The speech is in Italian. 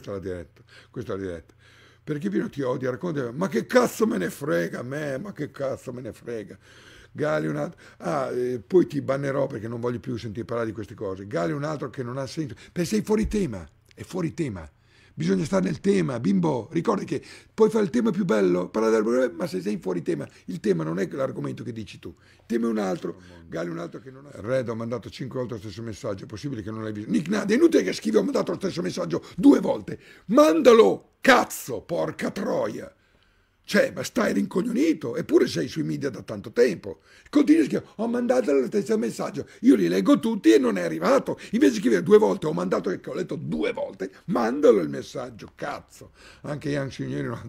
questa è la diretta, questa è la diretta. Perché Pino ti odia, racconta, ma che cazzo me ne frega a me, ma che cazzo me ne frega. Gali un altro, ah, eh, poi ti bannerò perché non voglio più sentire parlare di queste cose. Gali un altro che non ha senso, perché sei fuori tema, è fuori tema bisogna stare nel tema, bimbo, ricordi che puoi fare il tema più bello, parlare del ma se sei fuori tema, il tema non è l'argomento che dici tu, il tema è un altro, Gali un altro che non ha... Red ho mandato cinque volte lo stesso messaggio, è possibile che non l'hai visto. Nick Nade, è inutile che scrivi, ho mandato lo stesso messaggio due volte, mandalo, cazzo, porca troia. Cioè, ma stai rincognito, eppure sei sui media da tanto tempo. Continui a scrivere, ho mandato la stessa messaggio, io li leggo tutti e non è arrivato. Invece che dire due volte, ho mandato che ho letto due volte, mandalo il messaggio, cazzo. Anche Ian Signori non ha